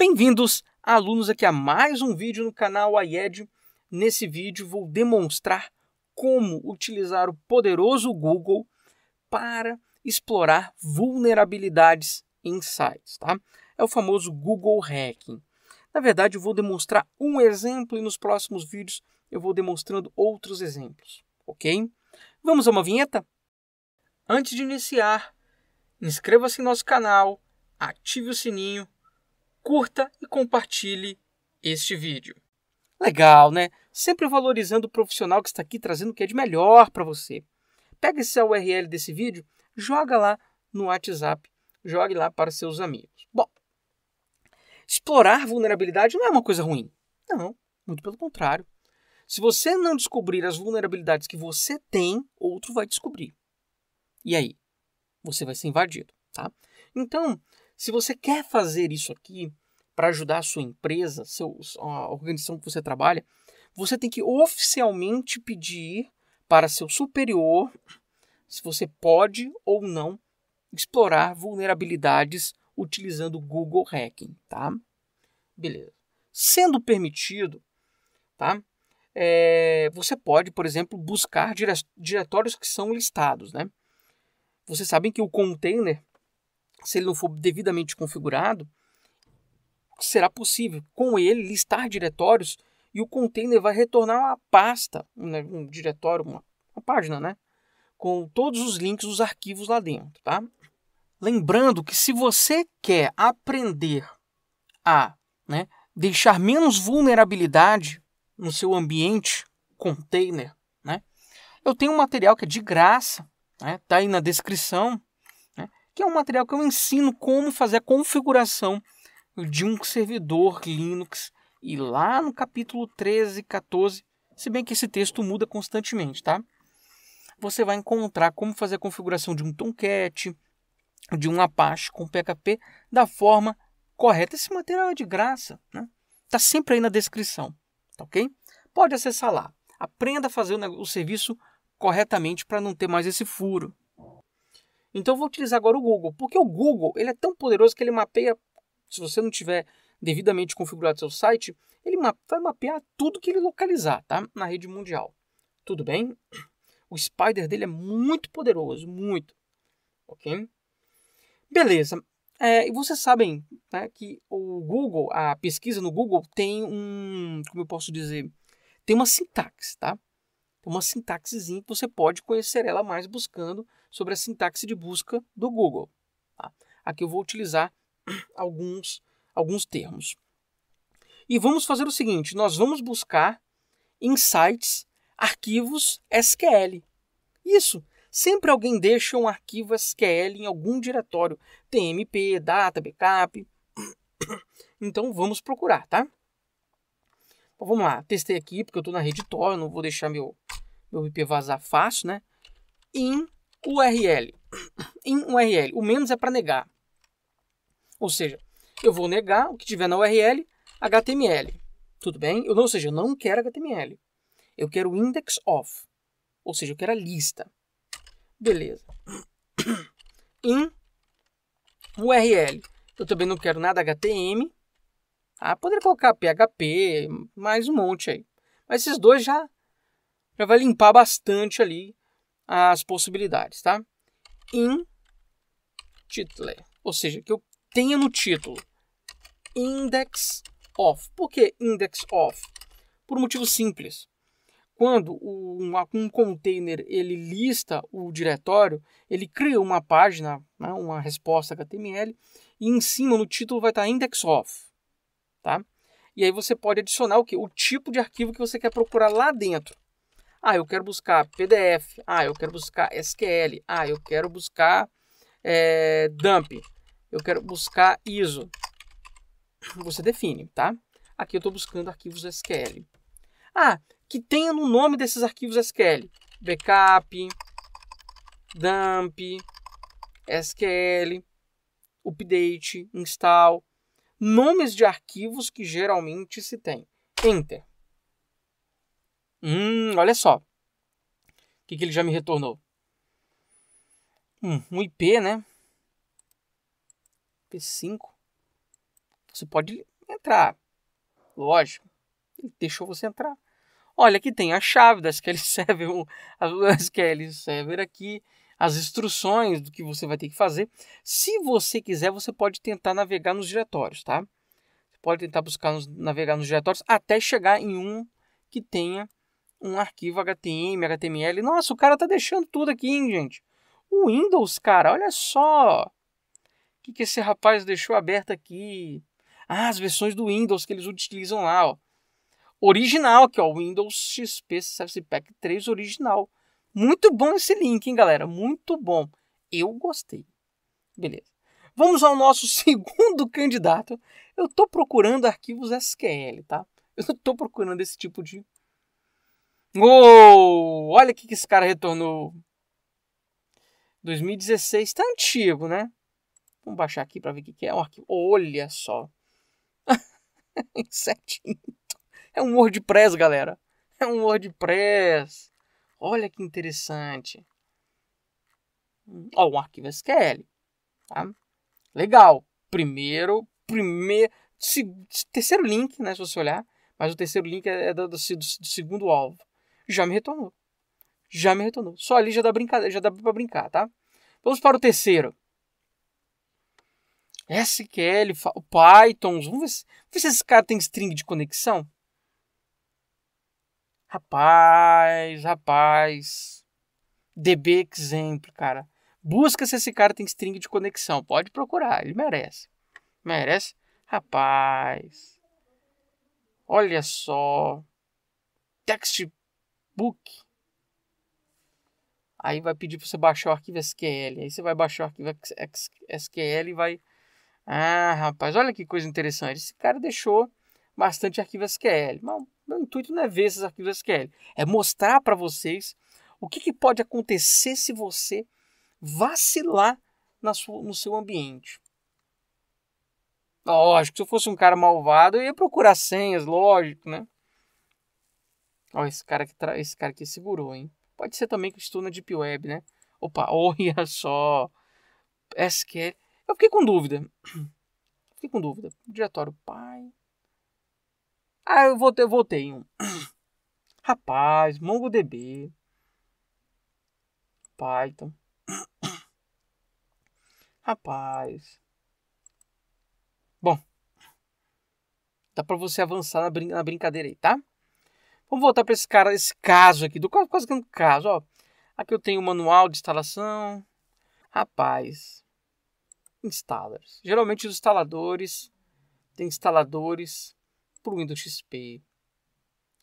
Bem-vindos, alunos, aqui a mais um vídeo no canal IED. Nesse vídeo vou demonstrar como utilizar o poderoso Google para explorar vulnerabilidades em sites, tá? É o famoso Google Hacking. Na verdade, eu vou demonstrar um exemplo e nos próximos vídeos eu vou demonstrando outros exemplos, ok? Vamos a uma vinheta? Antes de iniciar, inscreva-se em nosso canal, ative o sininho curta e compartilhe este vídeo. Legal, né? Sempre valorizando o profissional que está aqui trazendo o que é de melhor para você. Pega essa URL desse vídeo, joga lá no WhatsApp, jogue lá para seus amigos. Bom, explorar vulnerabilidade não é uma coisa ruim. Não, muito pelo contrário. Se você não descobrir as vulnerabilidades que você tem, outro vai descobrir. E aí? Você vai ser invadido, tá? Então, se você quer fazer isso aqui, para ajudar a sua empresa, seu, a organização que você trabalha, você tem que oficialmente pedir para seu superior se você pode ou não explorar vulnerabilidades utilizando o Google Hacking, tá? Beleza. Sendo permitido, tá? É, você pode, por exemplo, buscar dire diretórios que são listados, né? Vocês sabem que o container, se ele não for devidamente configurado, será possível, com ele, listar diretórios e o container vai retornar uma pasta, né, um, diretório, uma, uma página, né? Com todos os links, os arquivos lá dentro, tá? Lembrando que se você quer aprender a né, deixar menos vulnerabilidade no seu ambiente container, né, eu tenho um material que é de graça, né, tá aí na descrição, né, que é um material que eu ensino como fazer a configuração de um servidor Linux. E lá no capítulo 13 e 14, se bem que esse texto muda constantemente, tá? Você vai encontrar como fazer a configuração de um Tomcat, de um Apache com PHP da forma correta. Esse material é de graça, né? Tá sempre aí na descrição, tá ok? Pode acessar lá. Aprenda a fazer o serviço corretamente para não ter mais esse furo. Então vou utilizar agora o Google, porque o Google ele é tão poderoso que ele mapeia se você não tiver devidamente configurado seu site, ele vai mapear tudo que ele localizar, tá? Na rede mundial. Tudo bem? O spider dele é muito poderoso, muito. Ok? Beleza. É, e vocês sabem né, que o Google, a pesquisa no Google tem um, como eu posso dizer, tem uma sintaxe, tá? Uma sintaxezinha que você pode conhecer ela mais buscando sobre a sintaxe de busca do Google. Tá? Aqui eu vou utilizar alguns, alguns termos. E vamos fazer o seguinte: nós vamos buscar em sites arquivos SQL. Isso. Sempre alguém deixa um arquivo SQL em algum diretório, TMP, data, backup. Então vamos procurar, tá? Então, vamos lá, testei aqui porque eu estou na rede Tor, não vou deixar meu, meu IP vazar fácil, né? Em URL. Em URL. O menos é para negar. Ou seja, eu vou negar o que tiver na URL HTML. Tudo bem? Eu, ou seja, eu não quero HTML. Eu quero index of. Ou seja, eu quero a lista. Beleza. In URL. Eu também não quero nada HTML. Ah, poderia colocar PHP, mais um monte aí. Mas esses dois já, já vai limpar bastante ali as possibilidades, tá? In title, ou seja, que eu tenha no título index of Por que index of Por um motivo simples. Quando um, um container ele lista o diretório, ele cria uma página, né, uma resposta HTML, e em cima no título vai estar index of Tá? E aí você pode adicionar o que? O tipo de arquivo que você quer procurar lá dentro. Ah, eu quero buscar PDF. Ah, eu quero buscar SQL. Ah, eu quero buscar é, dump eu quero buscar ISO. Você define, tá? Aqui eu estou buscando arquivos SQL. Ah, que tenha no nome desses arquivos SQL. Backup, dump, SQL, update, install. Nomes de arquivos que geralmente se tem. Enter. Hum, olha só. O que, que ele já me retornou? Hum, um IP, né? P5, você pode entrar. Lógico, ele deixou você entrar. Olha, aqui tem a chave da SQL Server, a SQL Server aqui, as instruções do que você vai ter que fazer. Se você quiser, você pode tentar navegar nos diretórios, tá? Você pode tentar buscar nos, navegar nos diretórios até chegar em um que tenha um arquivo HTML, HTML. Nossa, o cara tá deixando tudo aqui, hein, gente? O Windows, cara, olha só que, que esse rapaz deixou aberto aqui? Ah, as versões do Windows que eles utilizam lá, ó. Original aqui, ó, Windows XP Service Pack 3 original. Muito bom esse link, hein, galera? Muito bom. Eu gostei. Beleza. Vamos ao nosso segundo candidato. Eu estou procurando arquivos SQL, tá? Eu estou procurando esse tipo de. Oh, olha o que esse cara retornou. 2016 tá antigo, né? Vamos baixar aqui para ver o que, que é um arquivo. Olha só. Insetinho. É um WordPress, galera. É um WordPress. Olha que interessante. Ó, um arquivo SQL. Tá? Legal. Primeiro, primeiro, terceiro link, né, se você olhar. Mas o terceiro link é, é do, do, do segundo alvo. Já me retornou. Já me retornou. Só ali já dá, brincadeira, já dá pra brincar, tá? Vamos para o terceiro. SQL, Python, vamos ver se, vamos ver se esse cara tem string de conexão. Rapaz, rapaz. DB exemplo, cara. Busca se esse cara tem string de conexão. Pode procurar, ele merece. Merece? Rapaz. Olha só. Textbook. Aí vai pedir para você baixar o arquivo SQL. Aí você vai baixar o arquivo SQL e vai ah, rapaz, olha que coisa interessante. Esse cara deixou bastante arquivo SQL. Mas meu intuito não é ver esses arquivos SQL, é mostrar para vocês o que, que, pode acontecer se você vacilar sua, no seu ambiente. Lógico, se eu fosse um cara malvado, eu ia procurar senhas, lógico, né? Ó, esse cara que tra... esse cara que segurou, hein? Pode ser também que estou na Deep Web, né? Opa, olha só. SQL. Eu fiquei com dúvida. Fiquei com dúvida. Diretório pai. Ah, eu votei, eu votei um. Rapaz, MongoDB. Python. Rapaz. Bom. Dá pra você avançar na, brin na brincadeira aí, tá? Vamos voltar para esse cara, esse caso aqui, do quase que caso, ó. Aqui eu tenho o manual de instalação. Rapaz installers. Geralmente os instaladores têm instaladores para o Windows XP.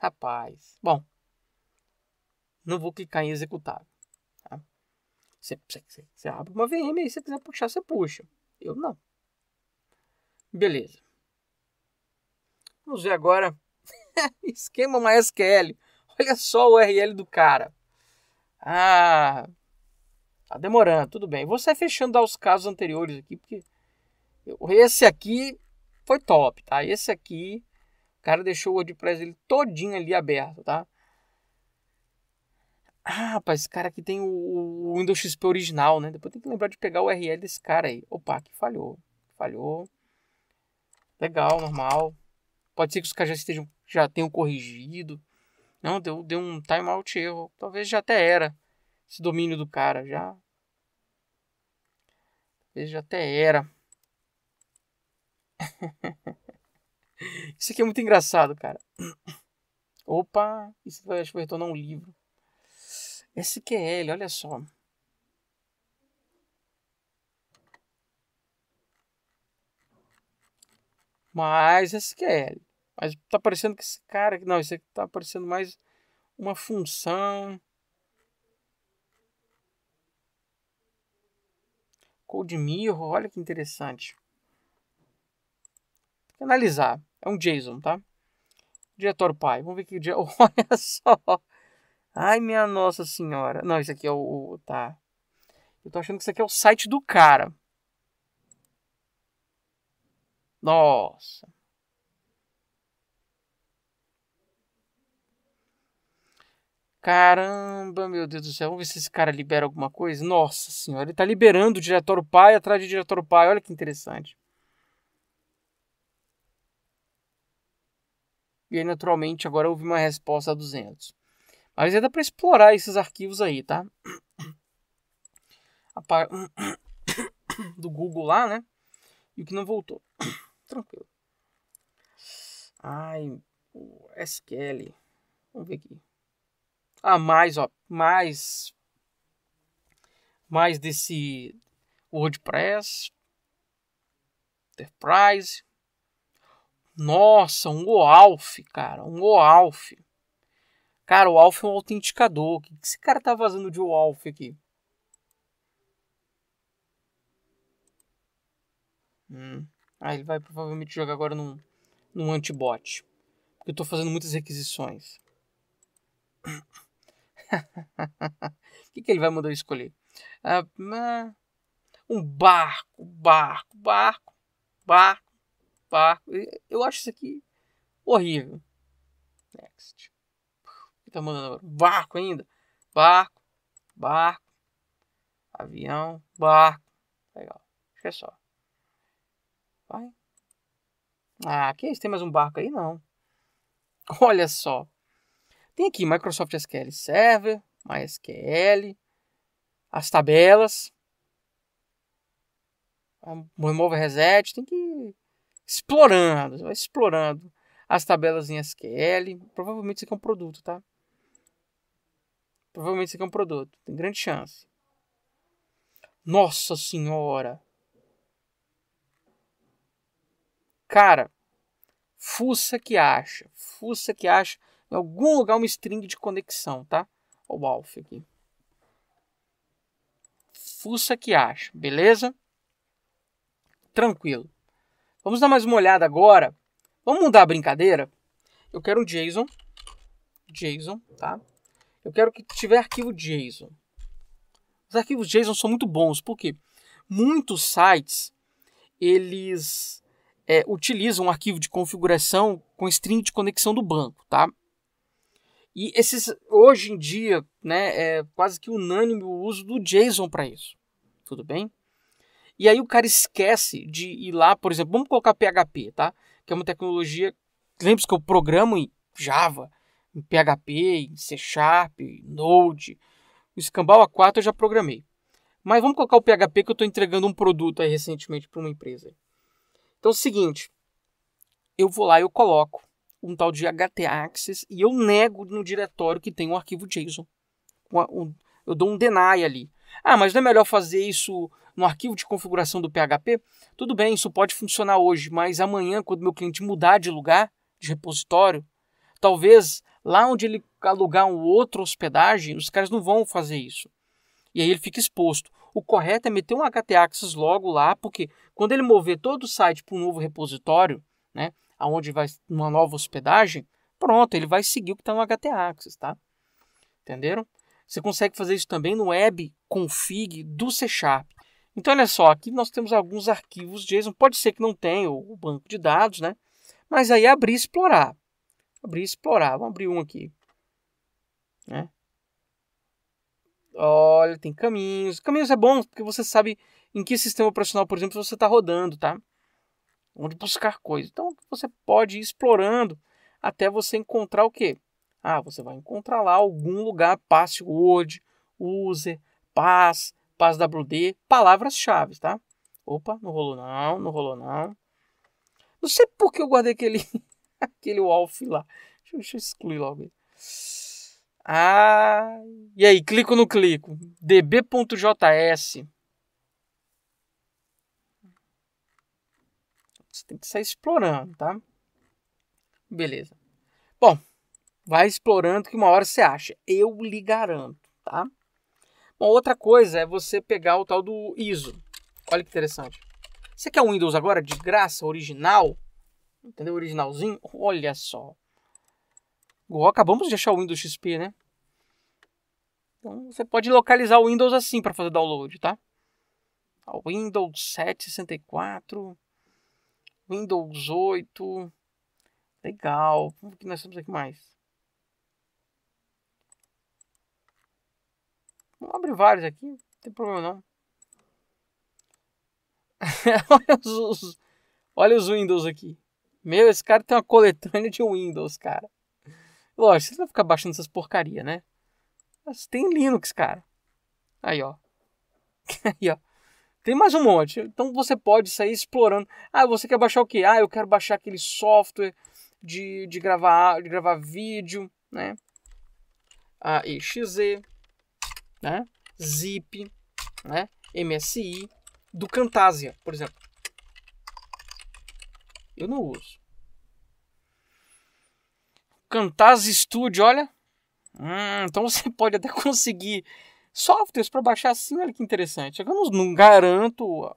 Rapaz, bom, não vou clicar em executar Tá? Você, você, você abre uma VM e se quiser puxar, você puxa. Eu não. Beleza. Vamos ver agora. Esquema MySQL. Olha só o URL do cara. Ah, Tá demorando, tudo bem. Vou sair fechando os casos anteriores aqui, porque esse aqui foi top, tá? Esse aqui, o cara deixou o WordPress ele todinho ali aberto, tá? Ah, rapaz, esse cara aqui tem o, o Windows XP original, né? Depois tem que lembrar de pegar o URL desse cara aí. Opa, que falhou. Falhou. Legal, normal. Pode ser que os caras já, estejam, já tenham corrigido. Não, deu, deu um timeout erro. Talvez já até era esse domínio do cara. Já ele já até era. isso aqui é muito engraçado, cara. Opa, isso vai, acho que vai retornar um livro. SQL, olha só. Mas SQL. Mas tá parecendo que esse cara. Não, isso aqui tá parecendo mais uma função. Cold Mirror, olha que interessante. Analisar. É um JSON, tá? Diretório pai. Vamos ver que dia. Olha só. Ai, minha nossa senhora. Não, isso aqui é o. Tá. Eu tô achando que isso aqui é o site do cara. Nossa. Caramba, meu Deus do céu, vamos ver se esse cara libera alguma coisa. Nossa senhora, ele está liberando o diretor pai atrás de diretor pai, olha que interessante. E aí, naturalmente, agora houve uma resposta a 200. Mas ainda para explorar esses arquivos aí, tá? Do Google lá, né? E o que não voltou. Tranquilo. Ai, o SQL. Vamos ver aqui a ah, mais, ó, mais, mais desse WordPress, Enterprise. Nossa, um OAuth, cara, um OAuth. Cara, o ALF é um autenticador. O que esse cara tá vazando de OAuth aqui? Hum. Ah, ele vai provavelmente jogar agora num, num antibot. Porque eu tô fazendo muitas requisições o que, que ele vai mandar eu escolher? Ah, um barco, barco, barco, barco, barco. Eu acho isso aqui horrível. Next. O que tá mandando agora? Barco ainda? Barco, barco, avião, barco. Legal. Acho que é só. Vai. Ah, aqui eles têm mais um barco aí? Não. Olha só. Tem aqui Microsoft SQL Server, MySQL, as tabelas, remove reset, tem que ir explorando, vai explorando as tabelas em SQL. Provavelmente isso aqui é um produto, tá? Provavelmente isso aqui é um produto, tem grande chance. Nossa senhora! Cara, fuça que acha, fuça que acha. Em algum lugar uma string de conexão, tá? Olha o alf aqui. Fuça que acha, beleza? Tranquilo. Vamos dar mais uma olhada agora. Vamos mudar a brincadeira? Eu quero um JSON. JSON, tá? Eu quero que tiver arquivo JSON. Os arquivos JSON são muito bons, porque muitos sites eles é, utilizam um arquivo de configuração com string de conexão do banco, tá? E esses, hoje em dia, né, é quase que unânime o uso do JSON para isso. Tudo bem? E aí o cara esquece de ir lá, por exemplo, vamos colocar PHP, tá? Que é uma tecnologia, lembra que eu programo em Java, em PHP, em C Sharp, em Node, o Escambau A4 eu já programei. Mas vamos colocar o PHP que eu estou entregando um produto aí recentemente para uma empresa. Então é o seguinte, eu vou lá e eu coloco um tal de HT Access, e eu nego no diretório que tem um arquivo JSON. Eu dou um deny ali. Ah, mas não é melhor fazer isso no arquivo de configuração do PHP? Tudo bem, isso pode funcionar hoje, mas amanhã, quando meu cliente mudar de lugar, de repositório, talvez lá onde ele alugar um outro hospedagem, os caras não vão fazer isso. E aí ele fica exposto. O correto é meter um HT Access logo lá, porque quando ele mover todo o site para um novo repositório, né, aonde vai uma nova hospedagem, pronto, ele vai seguir o que está no HT Access, tá? Entenderam? Você consegue fazer isso também no web config do C Sharp. Então, olha só, aqui nós temos alguns arquivos JSON, pode ser que não tenha o banco de dados, né? Mas aí abrir e explorar. Abrir e explorar, vamos abrir um aqui. Né? Olha, tem caminhos. Caminhos é bom porque você sabe em que sistema operacional, por exemplo, você está rodando, tá? onde buscar coisas. Então você pode ir explorando até você encontrar o quê? Ah, você vai encontrar lá algum lugar, password, user, paz, pazwd, palavras-chave, tá? Opa, não rolou não, não rolou não. Não sei por que eu guardei aquele, aquele Wolf lá. Deixa, deixa eu excluir logo ele. Ah, e aí, clico no clico. db.js. Você tem que sair explorando, tá? Beleza. Bom, vai explorando que uma hora você acha. Eu lhe garanto, tá? Bom, outra coisa é você pegar o tal do ISO. Olha que interessante. Você quer um Windows agora de graça, original? Entendeu? Originalzinho? Olha só. Igual acabamos de achar o Windows XP, né? Então você pode localizar o Windows assim para fazer download, tá? O Windows 764. Windows 8. Legal. O que nós temos aqui mais? Vamos abrir vários aqui. Não tem problema não. olha, os, os, olha os Windows aqui. Meu, esse cara tem uma coletânea de Windows, cara. Lógico, você vai ficar baixando essas porcaria, né? Mas tem Linux, cara. Aí, ó. Aí, ó. Tem mais um monte. Então você pode sair explorando. Ah, você quer baixar o quê? Ah, eu quero baixar aquele software de, de, gravar, de gravar vídeo, né? Ah, exz né? Zip, né? MSI, do Camtasia, por exemplo. Eu não uso. Camtasia Studio, olha. Hum, então você pode até conseguir softwares para baixar assim, olha que interessante. Eu não, não garanto ó,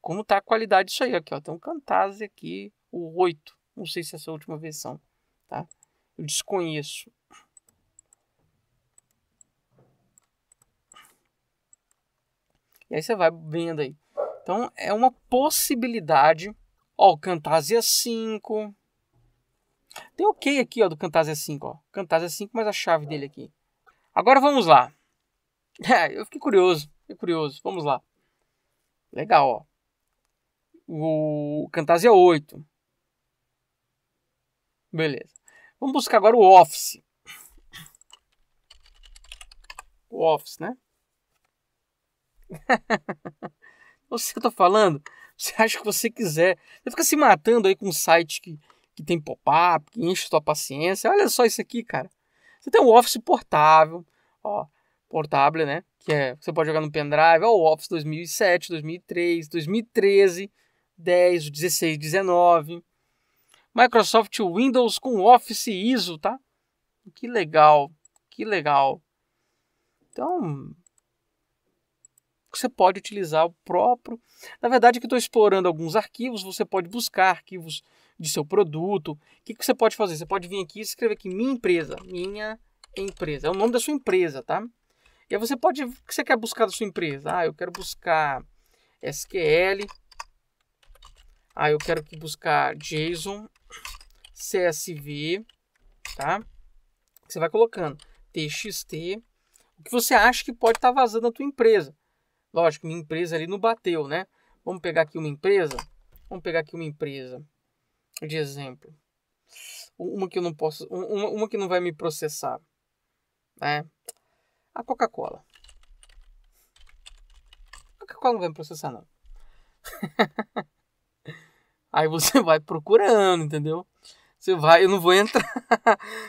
como está a qualidade disso aí. Aqui, ó, tem um Camtasia aqui, o 8. Não sei se essa é a última versão, tá? Eu desconheço. E aí você vai vendo aí. Então, é uma possibilidade. Ó, o Camtasia é 5. Tem o que aqui, ó, do Camtasia é 5, ó. Camtasia é 5, mas a chave dele aqui. Agora vamos lá. É, eu fiquei curioso, fiquei curioso. Vamos lá. Legal, ó. O Camtasia 8. Beleza. Vamos buscar agora o Office. O Office, né? você eu tô falando, você acha que você quiser. Você fica se matando aí com um site que, que tem pop-up, que enche sua paciência. Olha só isso aqui, cara. Você tem um Office portável, ó portátil, né? Que é, você pode jogar no pendrive, ou Office 2007, 2003, 2013, 10, 16, 19. Microsoft Windows com Office ISO, tá? Que legal, que legal. Então, você pode utilizar o próprio. Na verdade, que estou explorando alguns arquivos, você pode buscar arquivos de seu produto. O que, que você pode fazer? Você pode vir aqui e escrever aqui minha empresa, minha empresa. É o nome da sua empresa, tá? E aí você pode. O que você quer buscar da sua empresa? Ah, eu quero buscar SQL. Ah, eu quero que buscar JSON, CSV, tá? Você vai colocando TXT, o que você acha que pode estar tá vazando a tua empresa. Lógico, minha empresa ali não bateu, né? Vamos pegar aqui uma empresa. Vamos pegar aqui uma empresa de exemplo. Uma que eu não posso, uma, uma que não vai me processar, né? a Coca-Cola. Coca-Cola não vai me processar, não. Aí você vai procurando, entendeu? Você vai, eu não vou entrar.